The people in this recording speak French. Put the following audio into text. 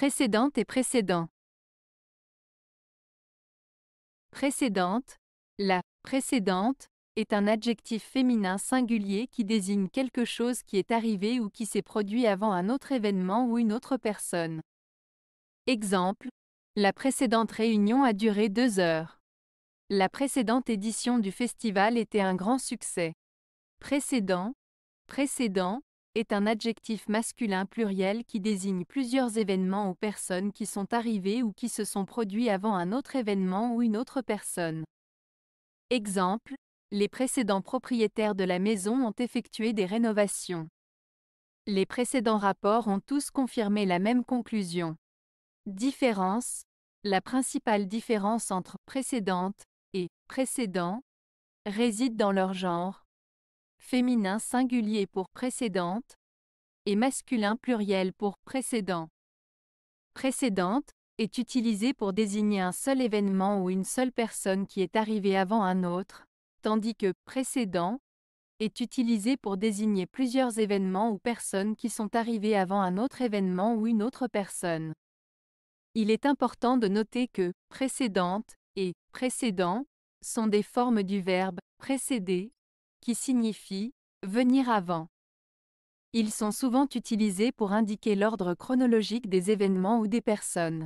Précédente et précédent. Précédente. La précédente est un adjectif féminin singulier qui désigne quelque chose qui est arrivé ou qui s'est produit avant un autre événement ou une autre personne. Exemple. La précédente réunion a duré deux heures. La précédente édition du festival était un grand succès. Précédent, précédent, est un adjectif masculin pluriel qui désigne plusieurs événements ou personnes qui sont arrivés ou qui se sont produits avant un autre événement ou une autre personne. Exemple, les précédents propriétaires de la maison ont effectué des rénovations. Les précédents rapports ont tous confirmé la même conclusion. Différence. La principale différence entre précédente et précédent réside dans leur genre, féminin singulier pour précédente, et masculin pluriel pour précédent. Précédente est utilisé pour désigner un seul événement ou une seule personne qui est arrivée avant un autre, tandis que précédent est utilisé pour désigner plusieurs événements ou personnes qui sont arrivées avant un autre événement ou une autre personne. Il est important de noter que précédente et précédent sont des formes du verbe précéder, qui signifie venir avant. Ils sont souvent utilisés pour indiquer l'ordre chronologique des événements ou des personnes.